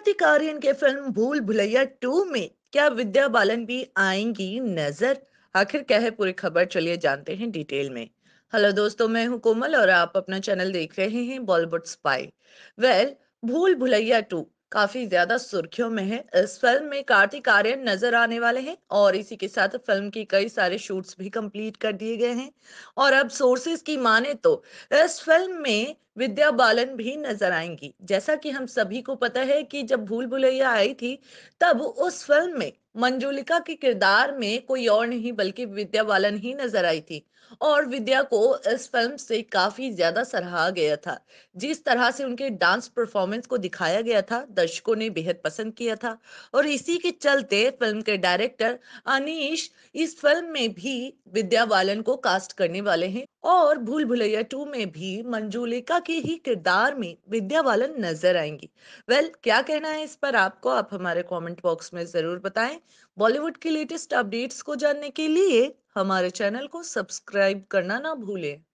कार्तिक आर्यन के फिल्म भूल भुलैया टू में क्या विद्या बालन भी आएंगी नजर आखिर क्या है पूरी खबर चलिए जानते हैं डिटेल में हेलो दोस्तों मैं हूं कोमल और आप अपना चैनल देख रहे हैं बॉलीवुड स्पाई वेल भूल भुलैया टू काफी ज्यादा सुर्खियों में है इस फिल्म में कार्तिक आर्यन नजर आने वाले हैं और इसी के साथ फिल्म की कई सारे शूट्स भी कंप्लीट कर दिए गए हैं और अब सोर्सेस की माने तो इस फिल्म में विद्या बालन भी नजर आएंगी जैसा कि हम सभी को पता है कि जब भूल भुलैया आई थी तब उस फिल्म में मंजुलिका के किरदार में कोई और नहीं बल्कि विद्या बालन ही नजर आई थी और विद्या को इस फिल्म से काफी ज्यादा सराहा गया था जिस तरह से उनके डांस परफॉर्मेंस को दिखाया गया था दर्शकों ने बेहद पसंद किया था और इसी के चलते फिल्म के डायरेक्टर अनीश इस फिल्म में भी विद्या बालन को कास्ट करने वाले हैं और भूल भुलैया टू में भी मंजुलिका के ही किरदार में विद्या बालन नजर आएंगी वेल well, क्या कहना है इस पर आपको आप हमारे कमेंट बॉक्स में जरूर बताएं बॉलीवुड की लेटेस्ट अपडेट्स को जानने के लिए हमारे चैनल को सब्सक्राइब करना ना भूलें